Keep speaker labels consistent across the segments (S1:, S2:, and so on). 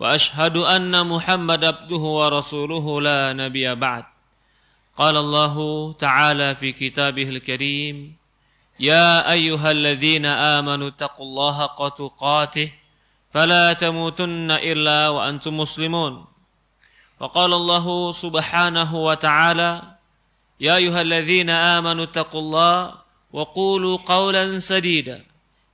S1: واشهد ان محمد عبده ورسوله لا نبي بعد قال الله تعالى في كتابه الكريم يا ايها الذين امنوا اتقوا الله قتقاته تقاته فلا تموتن الا وانتم مسلمون وقال الله سبحانه وتعالى يا ايها الذين امنوا اتقوا الله وقولوا قولا سديدا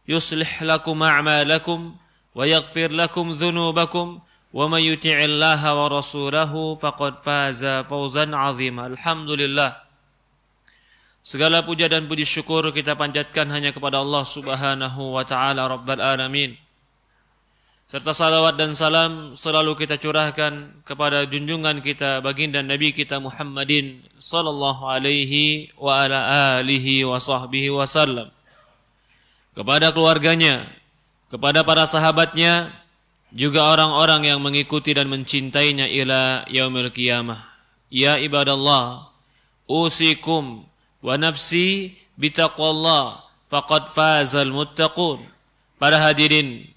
S1: يصلح لكم اعمالكم ويغفر لكم ذنوبكم ومن يطع الله ورسوله فقد فاز فوزا عظيما الحمد لله Segala puja dan puji syukur kita panjatkan hanya kepada Allah Subhanahu wa taala Rabbal alamin. Serta salawat dan salam selalu kita curahkan kepada junjungan kita baginda Nabi kita Muhammadin sallallahu alaihi wa ala alihi wa sahbihi wasallam. Kepada keluarganya, kepada para sahabatnya juga orang-orang yang mengikuti dan mencintainya ila yaumil qiyamah. Ya ibadallah, usikum wa nafsi bitaqwallah faqad fazal muttaqun. Para hadirin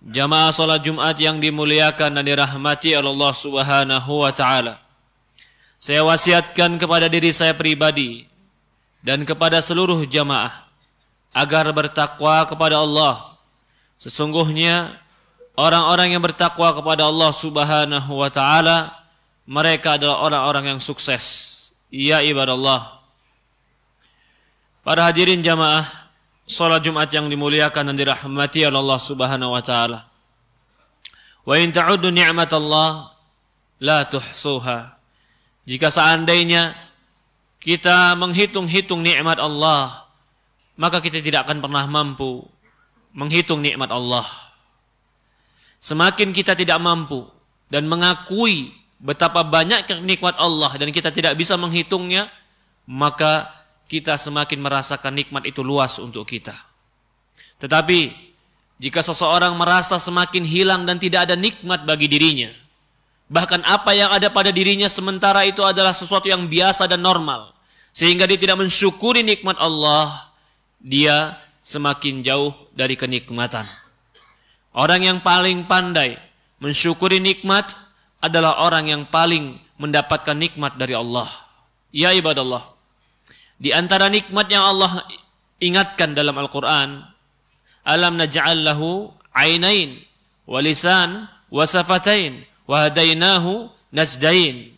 S1: jamaah salat Jumat yang dimuliakan dan dirahmati Allah Subhanahu wa taala. Saya wasiatkan kepada diri saya pribadi dan kepada seluruh jamaah agar bertakwa kepada Allah Sesungguhnya orang-orang yang bertakwa kepada Allah Subhanahu wa taala mereka adalah orang-orang yang sukses. Ya ibadah Allah. Para hadirin jamaah salat Jumat yang dimuliakan dan dirahmati oleh Allah Subhanahu wa taala. Wa in ta'uddu ni'matallah la tuhsuha. Jika seandainya kita menghitung-hitung nikmat Allah, maka kita tidak akan pernah mampu menghitung nikmat Allah. Semakin kita tidak mampu dan mengakui betapa banyak nikmat Allah dan kita tidak bisa menghitungnya, maka kita semakin merasakan nikmat itu luas untuk kita. Tetapi jika seseorang merasa semakin hilang dan tidak ada nikmat bagi dirinya, bahkan apa yang ada pada dirinya sementara itu adalah sesuatu yang biasa dan normal, sehingga dia tidak mensyukuri nikmat Allah, dia semakin jauh dari kenikmatan. Orang yang paling pandai mensyukuri nikmat adalah orang yang paling mendapatkan nikmat dari Allah. Ya ibadah Allah. Di antara nikmat yang Allah ingatkan dalam Al-Qur'an, alam naj'al ainain Walisan wasafatain wahadainahu najdain.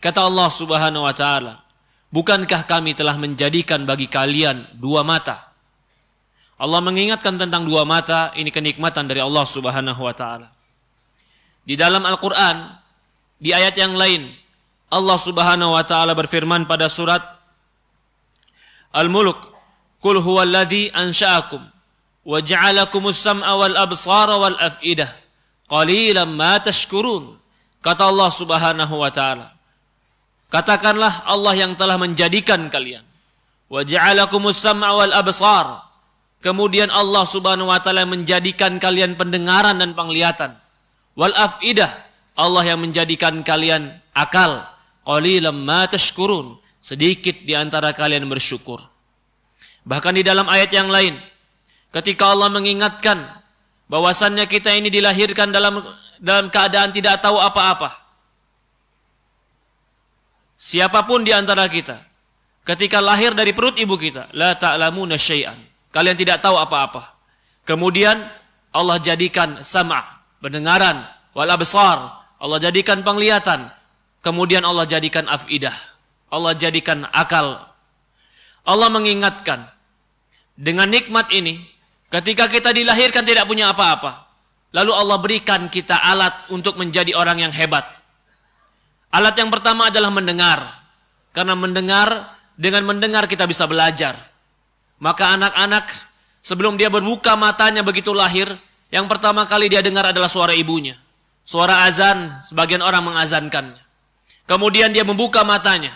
S1: Kata Allah Subhanahu wa taala, bukankah kami telah menjadikan bagi kalian dua mata? Allah mengingatkan tentang dua mata, ini kenikmatan dari Allah Subhanahu wa taala. Di dalam Al-Qur'an, di ayat yang lain, Allah Subhanahu wa taala berfirman pada surat Al-Mulk, "Qul huwallazi ansha'akum wa ja'alakumus sam'a wal absara wal af'idah qalilan ma tashkurun." Kata Allah Subhanahu wa taala, "Katakanlah Allah yang telah menjadikan kalian wa ja'alakumus sam'a wal absara" Kemudian Allah Subhanahu wa taala menjadikan kalian pendengaran dan penglihatan. Wal afidah, Allah yang menjadikan kalian akal. koli ma tashkurun. Sedikit di antara kalian bersyukur. Bahkan di dalam ayat yang lain, ketika Allah mengingatkan bahwasannya kita ini dilahirkan dalam dalam keadaan tidak tahu apa-apa. Siapapun di antara kita, ketika lahir dari perut ibu kita, la ta'lamuna syai'an Kalian tidak tahu apa-apa. Kemudian Allah jadikan sama, pendengaran, wala besar, Allah jadikan penglihatan. Kemudian Allah jadikan afidah. Allah jadikan akal. Allah mengingatkan dengan nikmat ini ketika kita dilahirkan tidak punya apa-apa. Lalu Allah berikan kita alat untuk menjadi orang yang hebat. Alat yang pertama adalah mendengar. Karena mendengar dengan mendengar kita bisa belajar. Maka anak-anak sebelum dia berbuka matanya begitu lahir, yang pertama kali dia dengar adalah suara ibunya. Suara azan, sebagian orang mengazankannya. Kemudian dia membuka matanya.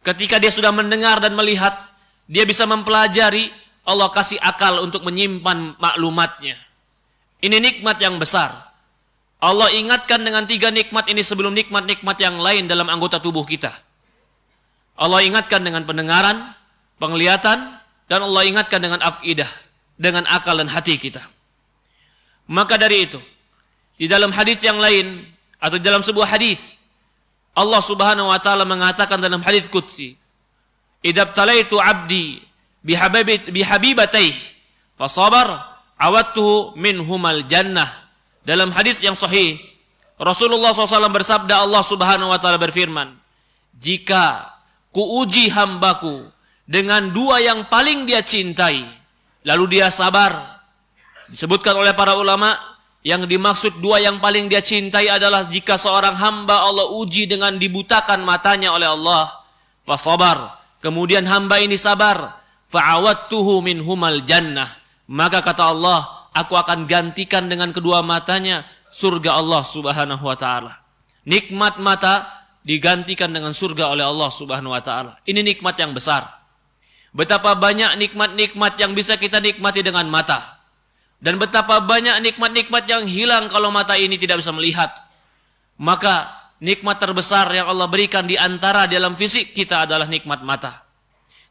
S1: Ketika dia sudah mendengar dan melihat, dia bisa mempelajari Allah kasih akal untuk menyimpan maklumatnya. Ini nikmat yang besar. Allah ingatkan dengan tiga nikmat ini sebelum nikmat-nikmat yang lain dalam anggota tubuh kita. Allah ingatkan dengan pendengaran, penglihatan, dan Allah ingatkan dengan afidah, dengan akal dan hati kita. Maka dari itu, di dalam hadis yang lain atau di dalam sebuah hadis Allah Subhanahu wa taala mengatakan dalam hadis qudsi, "Idab talaitu 'abdi bihabibat bihabibatayh, fasabar min humal jannah." Dalam hadis yang sahih, Rasulullah SAW bersabda Allah Subhanahu wa taala berfirman, "Jika kuuji hambaku dengan dua yang paling dia cintai. Lalu dia sabar. Disebutkan oleh para ulama yang dimaksud dua yang paling dia cintai adalah jika seorang hamba Allah uji dengan dibutakan matanya oleh Allah. Fasabar. Kemudian hamba ini sabar. Fa'awattuhu min humal jannah. Maka kata Allah, aku akan gantikan dengan kedua matanya surga Allah subhanahu wa ta'ala. Nikmat mata digantikan dengan surga oleh Allah subhanahu wa ta'ala. Ini nikmat yang besar. Betapa banyak nikmat-nikmat yang bisa kita nikmati dengan mata. Dan betapa banyak nikmat-nikmat yang hilang kalau mata ini tidak bisa melihat. Maka nikmat terbesar yang Allah berikan di antara dalam fisik kita adalah nikmat mata.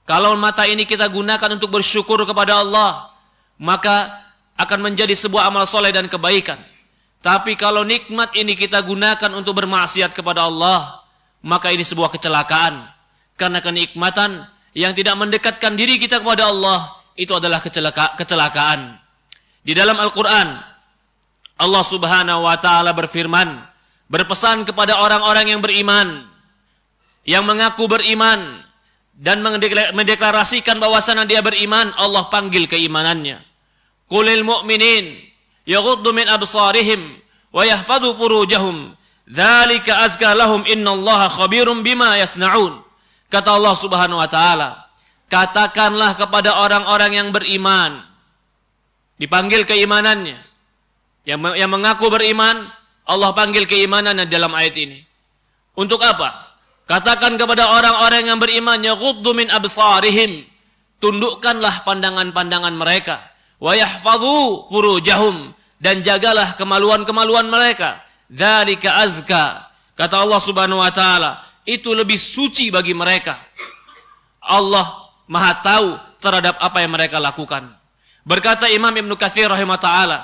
S1: Kalau mata ini kita gunakan untuk bersyukur kepada Allah, maka akan menjadi sebuah amal soleh dan kebaikan. Tapi kalau nikmat ini kita gunakan untuk bermaksiat kepada Allah, maka ini sebuah kecelakaan. Karena kenikmatan yang tidak mendekatkan diri kita kepada Allah itu adalah kecelaka, kecelakaan. Di dalam Al-Qur'an Allah Subhanahu wa taala berfirman, berpesan kepada orang-orang yang beriman yang mengaku beriman dan mendeklarasikan bahwasanya dia beriman, Allah panggil keimanannya. Kulil mu'minin yaghuddu min absarihim wa yahfadu furujahum dzalika azka lahum innallaha khabirum bima yasnaun. Kata Allah Subhanahu wa taala, katakanlah kepada orang-orang yang beriman dipanggil keimanannya yang yang mengaku beriman Allah panggil keimanannya dalam ayat ini untuk apa katakan kepada orang-orang yang beriman yaghuddu min absarihim tundukkanlah pandangan-pandangan mereka wa yahfadhu furujahum dan jagalah kemaluan-kemaluan mereka dzalika azka kata Allah Subhanahu wa taala itu lebih suci bagi mereka. Allah Maha tahu terhadap apa yang mereka lakukan. Berkata Imam Ibn Katsir rahimah ta'ala,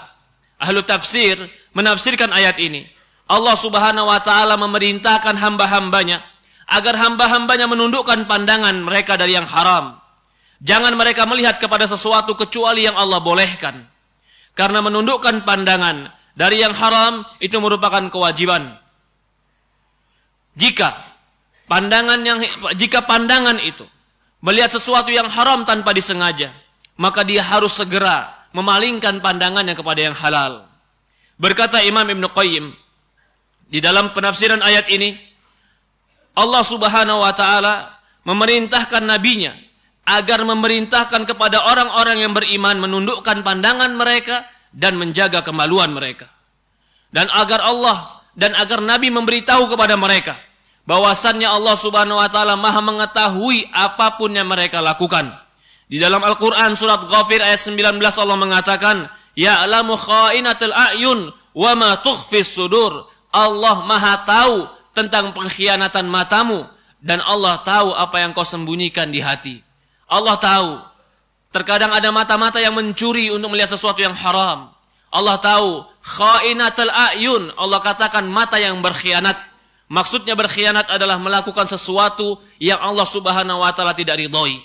S1: ahlu tafsir menafsirkan ayat ini. Allah subhanahu wa ta'ala memerintahkan hamba-hambanya agar hamba-hambanya menundukkan pandangan mereka dari yang haram. Jangan mereka melihat kepada sesuatu kecuali yang Allah bolehkan. Karena menundukkan pandangan dari yang haram itu merupakan kewajiban. Jika Pandangan yang jika pandangan itu melihat sesuatu yang haram tanpa disengaja, maka dia harus segera memalingkan pandangannya kepada yang halal. Berkata Imam Ibn Qayyim di dalam penafsiran ayat ini, Allah Subhanahu wa taala memerintahkan nabinya agar memerintahkan kepada orang-orang yang beriman menundukkan pandangan mereka dan menjaga kemaluan mereka. Dan agar Allah dan agar nabi memberitahu kepada mereka bahwasannya Allah Subhanahu wa taala Maha mengetahui apapun yang mereka lakukan. Di dalam Al-Qur'an surat Ghafir ayat 19 Allah mengatakan, "Ya'lamu kha'inatul a'yun wa ma tukhfis sudur." Allah Maha tahu tentang pengkhianatan matamu dan Allah tahu apa yang kau sembunyikan di hati. Allah tahu. Terkadang ada mata-mata yang mencuri untuk melihat sesuatu yang haram. Allah tahu kha'inatul a'yun. Allah katakan mata yang berkhianat. Maksudnya berkhianat adalah melakukan sesuatu yang Allah Subhanahu wa taala tidak ridhoi.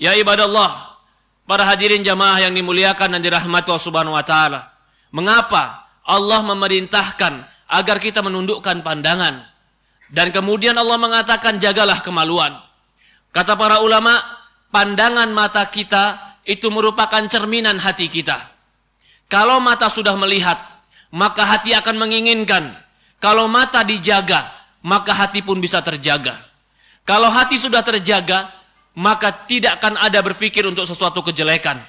S1: Ya ibadah Allah, para hadirin jamaah yang dimuliakan dan dirahmati Allah Subhanahu wa taala. Mengapa Allah memerintahkan agar kita menundukkan pandangan? Dan kemudian Allah mengatakan jagalah kemaluan. Kata para ulama, pandangan mata kita itu merupakan cerminan hati kita. Kalau mata sudah melihat, maka hati akan menginginkan kalau mata dijaga, maka hati pun bisa terjaga. Kalau hati sudah terjaga, maka tidak akan ada berpikir untuk sesuatu kejelekan.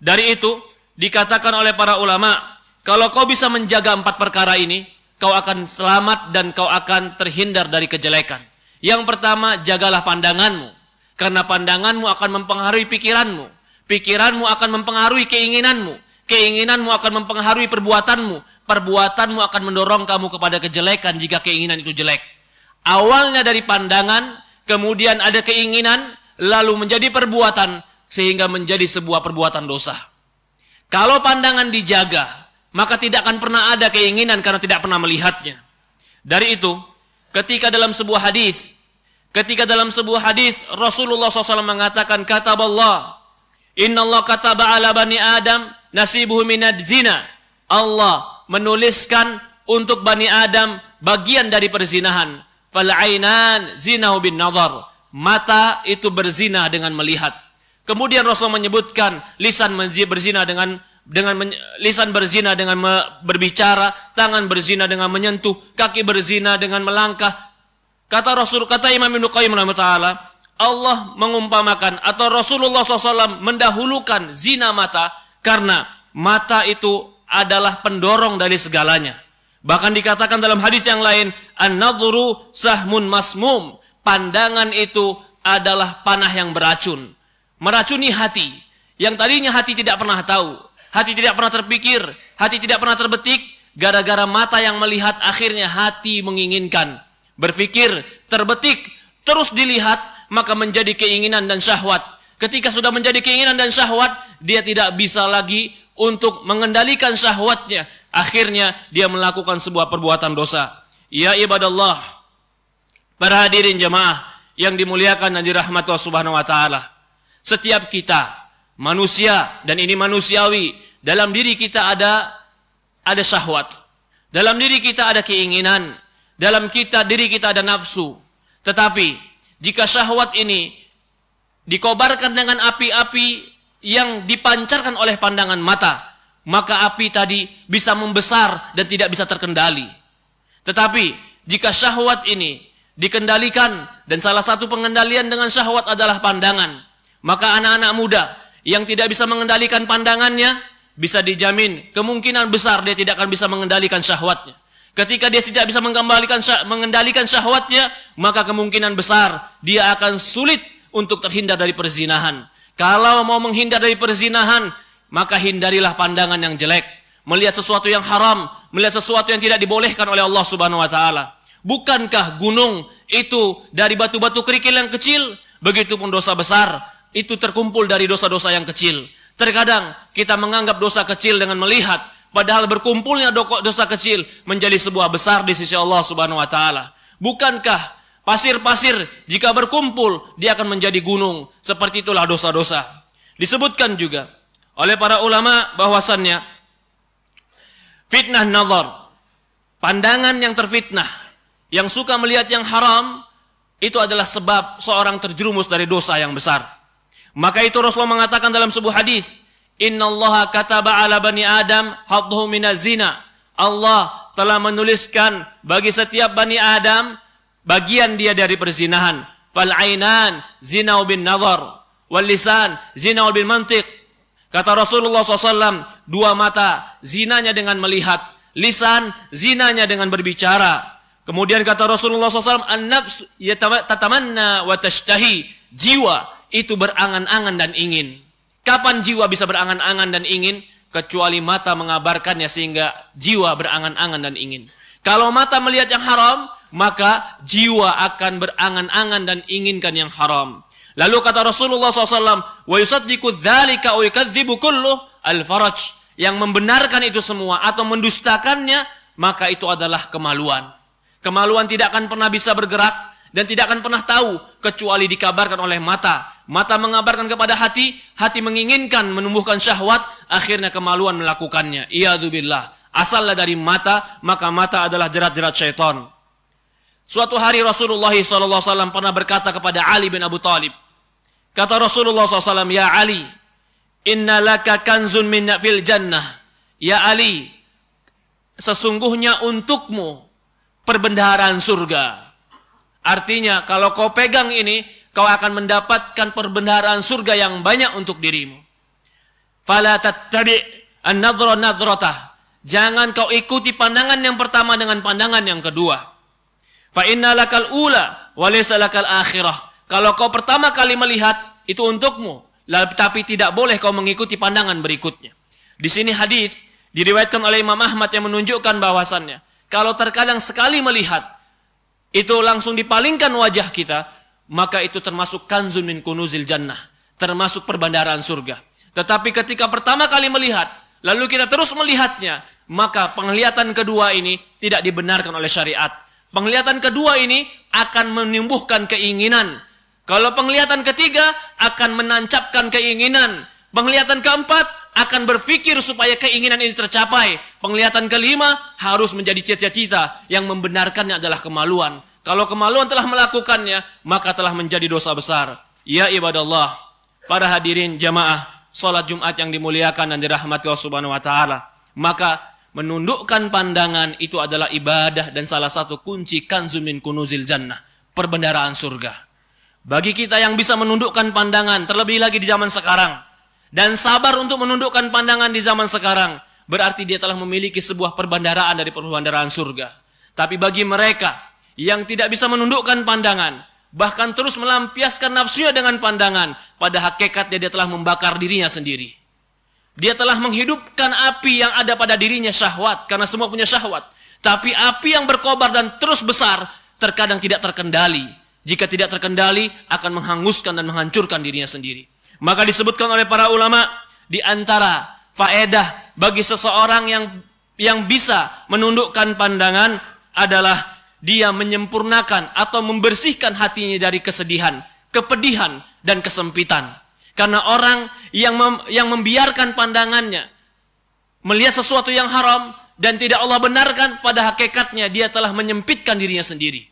S1: Dari itu, dikatakan oleh para ulama, kalau kau bisa menjaga empat perkara ini, kau akan selamat dan kau akan terhindar dari kejelekan. Yang pertama, jagalah pandanganmu. Karena pandanganmu akan mempengaruhi pikiranmu. Pikiranmu akan mempengaruhi keinginanmu. Keinginanmu akan mempengaruhi perbuatanmu. Perbuatanmu akan mendorong kamu kepada kejelekan jika keinginan itu jelek. Awalnya dari pandangan, kemudian ada keinginan, lalu menjadi perbuatan, sehingga menjadi sebuah perbuatan dosa. Kalau pandangan dijaga, maka tidak akan pernah ada keinginan karena tidak pernah melihatnya. Dari itu, ketika dalam sebuah hadis, ketika dalam sebuah hadis Rasulullah SAW mengatakan kata Allah, Inna Allah kata ala bani Adam nasibuhu minad zina. Allah menuliskan untuk Bani Adam bagian dari perzinahan. Fal ainan zina bin nazar. Mata itu berzina dengan melihat. Kemudian Rasulullah menyebutkan lisan berzina dengan dengan men, lisan berzina dengan me, berbicara, tangan berzina dengan menyentuh, kaki berzina dengan melangkah. Kata Rasul, kata Imam Ibnu Qayyim taala, Allah mengumpamakan atau Rasulullah SAW mendahulukan zina mata karena mata itu adalah pendorong dari segalanya. Bahkan dikatakan dalam hadis yang lain, an-nadhuru sahmun masmum. Pandangan itu adalah panah yang beracun. Meracuni hati. Yang tadinya hati tidak pernah tahu. Hati tidak pernah terpikir. Hati tidak pernah terbetik. Gara-gara mata yang melihat akhirnya hati menginginkan. Berpikir, terbetik, terus dilihat, maka menjadi keinginan dan syahwat. Ketika sudah menjadi keinginan dan syahwat, dia tidak bisa lagi untuk mengendalikan syahwatnya. Akhirnya dia melakukan sebuah perbuatan dosa. Ya ibadallah, para hadirin jemaah yang dimuliakan dan dirahmati Allah Subhanahu wa taala. Setiap kita manusia dan ini manusiawi, dalam diri kita ada ada syahwat. Dalam diri kita ada keinginan, dalam kita diri kita ada nafsu. Tetapi jika syahwat ini dikobarkan dengan api-api yang dipancarkan oleh pandangan mata, maka api tadi bisa membesar dan tidak bisa terkendali. Tetapi jika syahwat ini dikendalikan dan salah satu pengendalian dengan syahwat adalah pandangan, maka anak-anak muda yang tidak bisa mengendalikan pandangannya bisa dijamin kemungkinan besar dia tidak akan bisa mengendalikan syahwatnya. Ketika dia tidak bisa mengendalikan mengendalikan syahwatnya, maka kemungkinan besar dia akan sulit untuk terhindar dari perzinahan. Kalau mau menghindar dari perzinahan, maka hindarilah pandangan yang jelek, melihat sesuatu yang haram, melihat sesuatu yang tidak dibolehkan oleh Allah Subhanahu wa taala. Bukankah gunung itu dari batu-batu kerikil yang kecil, begitupun dosa besar itu terkumpul dari dosa-dosa yang kecil. Terkadang kita menganggap dosa kecil dengan melihat padahal berkumpulnya dosa kecil menjadi sebuah besar di sisi Allah Subhanahu wa taala. Bukankah Pasir-pasir jika berkumpul dia akan menjadi gunung. Seperti itulah dosa-dosa. Disebutkan juga oleh para ulama bahwasannya fitnah nazar, pandangan yang terfitnah, yang suka melihat yang haram itu adalah sebab seorang terjerumus dari dosa yang besar. Maka itu Rasulullah mengatakan dalam sebuah hadis, "Inna Allah kataba ala bani Adam hadhu minaz zina." Allah telah menuliskan bagi setiap bani Adam bagian dia dari perzinahan. Fal ainan zina bin nazar wal lisan zina bin mantiq. Kata Rasulullah SAW, dua mata zinanya dengan melihat, lisan zinanya dengan berbicara. Kemudian kata Rasulullah SAW, an-nafs tatamanna wa tashtahi. Jiwa itu berangan-angan dan ingin. Kapan jiwa bisa berangan-angan dan ingin? Kecuali mata mengabarkannya sehingga jiwa berangan-angan dan ingin. Kalau mata melihat yang haram, maka jiwa akan berangan-angan dan inginkan yang haram. Lalu kata Rasulullah SAW, wa yusaddiqu dzalika wa yukadzibu al-faraj. Yang membenarkan itu semua atau mendustakannya, maka itu adalah kemaluan. Kemaluan tidak akan pernah bisa bergerak dan tidak akan pernah tahu kecuali dikabarkan oleh mata. Mata mengabarkan kepada hati, hati menginginkan menumbuhkan syahwat, akhirnya kemaluan melakukannya. Iyadzubillah. Asallah dari mata, maka mata adalah jerat-jerat syaitan. Suatu hari Rasulullah SAW pernah berkata kepada Ali bin Abu Talib. Kata Rasulullah SAW, Ya Ali, inna laka kanzun minna fil jannah. Ya Ali, sesungguhnya untukmu perbendaharaan surga. Artinya, kalau kau pegang ini, kau akan mendapatkan perbendaharaan surga yang banyak untuk dirimu. Fala tattabi' an-nadhra Jangan kau ikuti pandangan yang pertama dengan pandangan yang kedua. Fa innalakal ula lakal akhirah. Kalau kau pertama kali melihat itu untukmu, tapi tidak boleh kau mengikuti pandangan berikutnya. Di sini hadis diriwayatkan oleh Imam Ahmad yang menunjukkan bahwasannya kalau terkadang sekali melihat itu langsung dipalingkan wajah kita, maka itu termasuk kanzun min kunuzil jannah, termasuk perbandaran surga. Tetapi ketika pertama kali melihat, lalu kita terus melihatnya, maka penglihatan kedua ini tidak dibenarkan oleh syariat Penglihatan kedua ini akan menumbuhkan keinginan. Kalau penglihatan ketiga akan menancapkan keinginan. Penglihatan keempat akan berpikir supaya keinginan ini tercapai. Penglihatan kelima harus menjadi cita-cita yang membenarkannya adalah kemaluan. Kalau kemaluan telah melakukannya, maka telah menjadi dosa besar. Ya ibadah Allah, para hadirin jamaah sholat Jumat yang dimuliakan dan dirahmati Allah Subhanahu wa taala. Maka Menundukkan pandangan itu adalah ibadah dan salah satu kunci kanzumin kunuzil jannah, perbendaraan surga. Bagi kita yang bisa menundukkan pandangan, terlebih lagi di zaman sekarang, dan sabar untuk menundukkan pandangan di zaman sekarang, berarti dia telah memiliki sebuah perbendaraan dari perbendaraan surga. Tapi bagi mereka yang tidak bisa menundukkan pandangan, bahkan terus melampiaskan nafsunya dengan pandangan, pada hakikatnya dia telah membakar dirinya sendiri. Dia telah menghidupkan api yang ada pada dirinya syahwat karena semua punya syahwat. Tapi api yang berkobar dan terus besar terkadang tidak terkendali. Jika tidak terkendali akan menghanguskan dan menghancurkan dirinya sendiri. Maka disebutkan oleh para ulama di antara faedah bagi seseorang yang yang bisa menundukkan pandangan adalah dia menyempurnakan atau membersihkan hatinya dari kesedihan, kepedihan dan kesempitan. Karena orang yang mem yang membiarkan pandangannya melihat sesuatu yang haram dan tidak Allah benarkan pada hakikatnya dia telah menyempitkan dirinya sendiri.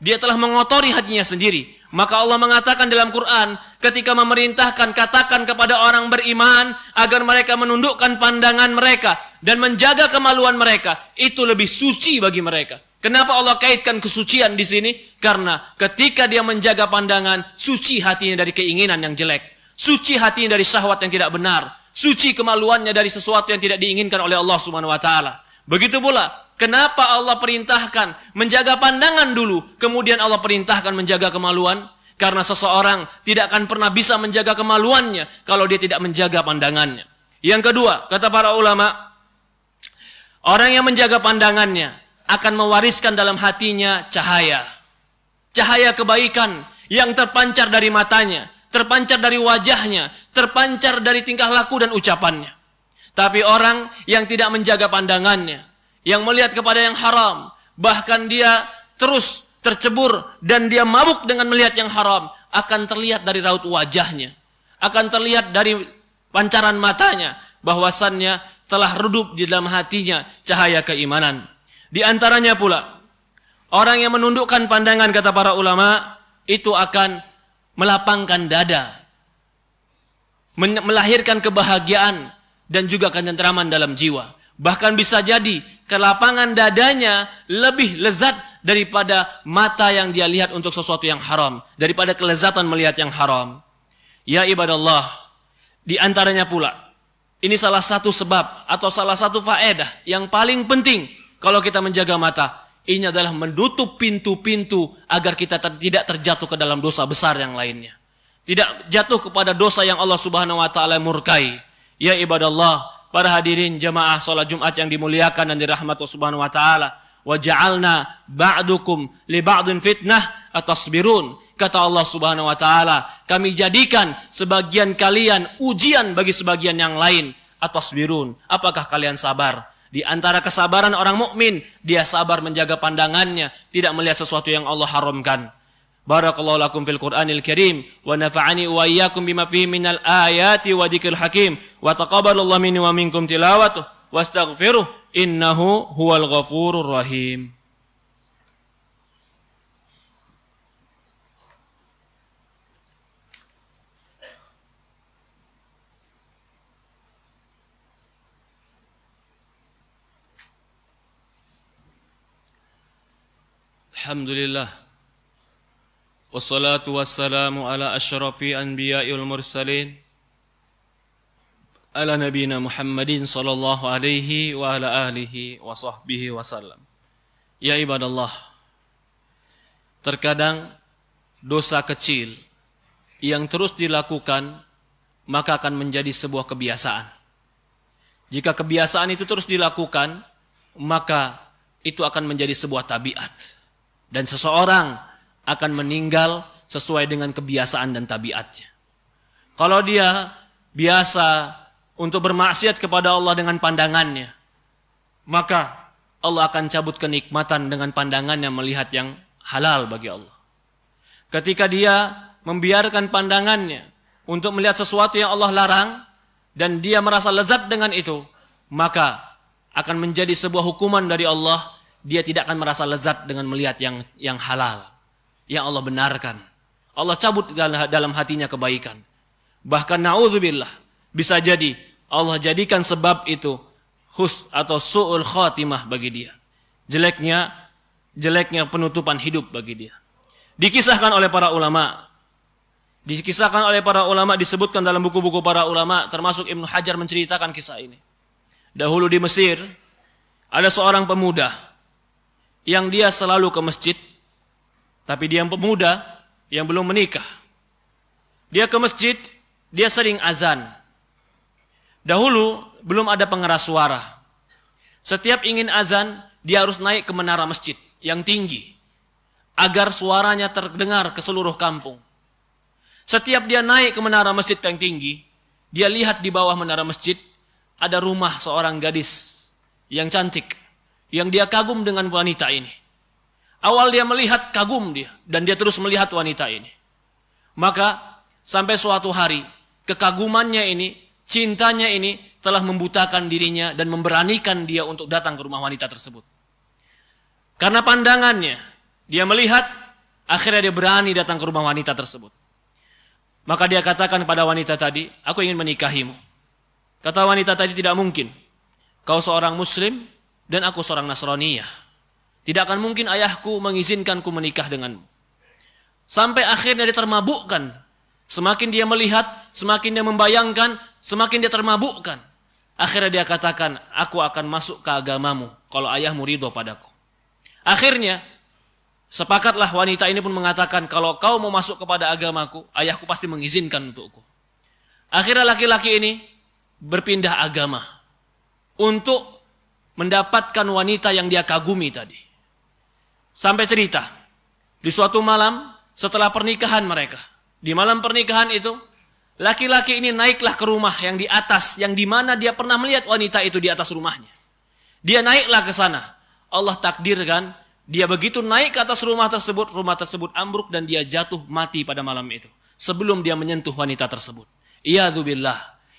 S1: Dia telah mengotori hatinya sendiri. Maka Allah mengatakan dalam Quran ketika memerintahkan katakan kepada orang beriman agar mereka menundukkan pandangan mereka dan menjaga kemaluan mereka itu lebih suci bagi mereka. Kenapa Allah kaitkan kesucian di sini? Karena ketika dia menjaga pandangan, suci hatinya dari keinginan yang jelek suci hatinya dari syahwat yang tidak benar, suci kemaluannya dari sesuatu yang tidak diinginkan oleh Allah Subhanahu wa taala. Begitu pula, kenapa Allah perintahkan menjaga pandangan dulu, kemudian Allah perintahkan menjaga kemaluan? Karena seseorang tidak akan pernah bisa menjaga kemaluannya kalau dia tidak menjaga pandangannya. Yang kedua, kata para ulama, orang yang menjaga pandangannya akan mewariskan dalam hatinya cahaya. Cahaya kebaikan yang terpancar dari matanya, terpancar dari wajahnya, terpancar dari tingkah laku dan ucapannya. Tapi orang yang tidak menjaga pandangannya, yang melihat kepada yang haram, bahkan dia terus tercebur dan dia mabuk dengan melihat yang haram, akan terlihat dari raut wajahnya, akan terlihat dari pancaran matanya, bahwasannya telah redup di dalam hatinya cahaya keimanan. Di antaranya pula, orang yang menundukkan pandangan kata para ulama, itu akan melapangkan dada, melahirkan kebahagiaan dan juga kenyentraman dalam jiwa. Bahkan bisa jadi kelapangan dadanya lebih lezat daripada mata yang dia lihat untuk sesuatu yang haram, daripada kelezatan melihat yang haram. Ya ibadallah, di antaranya pula ini salah satu sebab atau salah satu faedah yang paling penting kalau kita menjaga mata ini adalah menutup pintu-pintu agar kita ter tidak terjatuh ke dalam dosa besar yang lainnya. Tidak jatuh kepada dosa yang Allah Subhanahu wa taala murkai. Ya ibadah Allah, para hadirin jemaah salat Jumat yang dimuliakan dan dirahmati Subhanahu wa taala, waja'alna ba'dukum li ba'din fitnah atasbirun. Kata Allah Subhanahu wa taala, kami jadikan sebagian kalian ujian bagi sebagian yang lain atasbirun. Apakah kalian sabar? Di antara kesabaran orang mukmin, dia sabar menjaga pandangannya, tidak melihat sesuatu yang Allah haramkan. Barakallahu lakum fil Qur'anil Karim wa nafa'ani wa iyyakum bima fihi minal ayati wa dzikril hakim wa taqabbalallahu minni wa minkum tilawatuh wastaghfiruh innahu huwal ghafurur rahim. Alhamdulillah Wassalatu wassalamu ala ashrafi anbiya'il mursalin Ala nabina Muhammadin sallallahu alaihi wa ala ahlihi wa sahbihi wa sallam Ya ibadallah Terkadang dosa kecil yang terus dilakukan maka akan menjadi sebuah kebiasaan Jika kebiasaan itu terus dilakukan maka itu akan menjadi sebuah tabiat dan seseorang akan meninggal sesuai dengan kebiasaan dan tabiatnya. Kalau dia biasa untuk bermaksiat kepada Allah dengan pandangannya, maka Allah akan cabut kenikmatan dengan pandangannya melihat yang halal bagi Allah. Ketika dia membiarkan pandangannya untuk melihat sesuatu yang Allah larang dan dia merasa lezat dengan itu, maka akan menjadi sebuah hukuman dari Allah dia tidak akan merasa lezat dengan melihat yang yang halal yang Allah benarkan. Allah cabut dalam hatinya kebaikan. Bahkan naudzubillah bisa jadi Allah jadikan sebab itu hus atau su'ul khatimah bagi dia. Jeleknya jeleknya penutupan hidup bagi dia. Dikisahkan oleh para ulama dikisahkan oleh para ulama disebutkan dalam buku-buku para ulama termasuk Ibnu Hajar menceritakan kisah ini. Dahulu di Mesir ada seorang pemuda yang dia selalu ke masjid, tapi dia yang pemuda yang belum menikah. Dia ke masjid, dia sering azan. Dahulu belum ada pengeras suara. Setiap ingin azan, dia harus naik ke menara masjid yang tinggi agar suaranya terdengar ke seluruh kampung. Setiap dia naik ke menara masjid yang tinggi, dia lihat di bawah menara masjid ada rumah seorang gadis yang cantik yang dia kagum dengan wanita ini. Awal dia melihat kagum dia dan dia terus melihat wanita ini. Maka sampai suatu hari kekagumannya ini, cintanya ini telah membutakan dirinya dan memberanikan dia untuk datang ke rumah wanita tersebut. Karena pandangannya, dia melihat akhirnya dia berani datang ke rumah wanita tersebut. Maka dia katakan pada wanita tadi, "Aku ingin menikahimu." Kata wanita tadi tidak mungkin. Kau seorang muslim, dan aku seorang Nasraniyah. Tidak akan mungkin ayahku mengizinkanku menikah denganmu. Sampai akhirnya dia termabukkan. Semakin dia melihat, semakin dia membayangkan, semakin dia termabukkan. Akhirnya dia katakan, aku akan masuk ke agamamu kalau ayahmu ridho padaku. Akhirnya, sepakatlah wanita ini pun mengatakan, kalau kau mau masuk kepada agamaku, ayahku pasti mengizinkan untukku. Akhirnya laki-laki ini berpindah agama untuk mendapatkan wanita yang dia kagumi tadi. Sampai cerita, di suatu malam setelah pernikahan mereka, di malam pernikahan itu, laki-laki ini naiklah ke rumah yang di atas, yang di mana dia pernah melihat wanita itu di atas rumahnya. Dia naiklah ke sana. Allah takdirkan, dia begitu naik ke atas rumah tersebut, rumah tersebut ambruk dan dia jatuh mati pada malam itu. Sebelum dia menyentuh wanita tersebut. Iya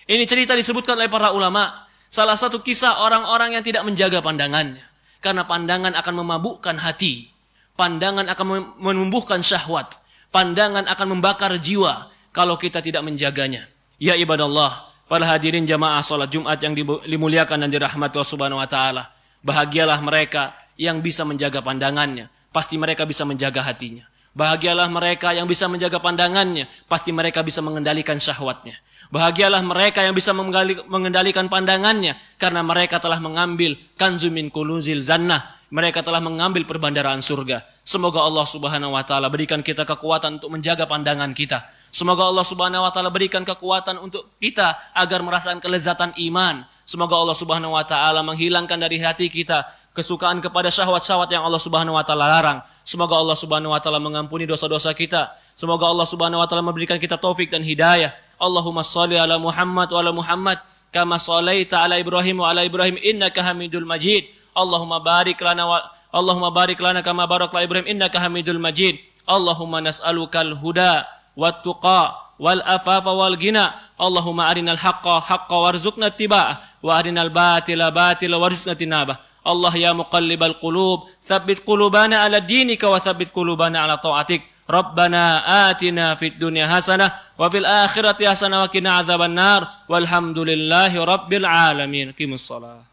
S1: Ini cerita disebutkan oleh para ulama Salah satu kisah orang-orang yang tidak menjaga pandangannya. Karena pandangan akan memabukkan hati. Pandangan akan menumbuhkan syahwat. Pandangan akan membakar jiwa kalau kita tidak menjaganya. Ya ibadah Allah. para hadirin jamaah sholat Jumat yang dimuliakan dan dirahmati Allah Subhanahu wa taala. Bahagialah mereka yang bisa menjaga pandangannya, pasti mereka bisa menjaga hatinya. Bahagialah mereka yang bisa menjaga pandangannya, pasti mereka bisa mengendalikan syahwatnya. Bahagialah mereka yang bisa mengendalikan pandangannya, karena mereka telah mengambil kanzumin kuluzil zannah. Mereka telah mengambil perbandaran surga. Semoga Allah subhanahu wa ta'ala berikan kita kekuatan untuk menjaga pandangan kita. Semoga Allah subhanahu wa ta'ala berikan kekuatan untuk kita agar merasakan kelezatan iman. Semoga Allah subhanahu wa ta'ala menghilangkan dari hati kita kesukaan kepada syahwat-syahwat yang Allah Subhanahu wa taala larang. Semoga Allah Subhanahu wa taala mengampuni dosa-dosa kita. Semoga Allah Subhanahu wa taala memberikan kita taufik dan hidayah. Allahumma shalli ala Muhammad wa ala Muhammad kama shallaita ala Ibrahim wa ala Ibrahim innaka Hamidul Majid. Allahumma barik lana wa Allahumma barik lana kama barakta Ibrahim innaka Hamidul Majid. Allahumma nas'alukal huda wat tuqa wal afafa wal gina Allahumma arinal haqqo haqqo warzuqna tibah wa arinal batila batila warzuqna tinabah Allah ya muqallibal qulub, sabbit qulubana ala dinika wa sabbit qulubana ala ta'atik. Rabbana atina fid dunya hasanah wa fil akhirati hasanah wa qina adzabannar. Walhamdulillahi rabbil alamin. Qimussalah.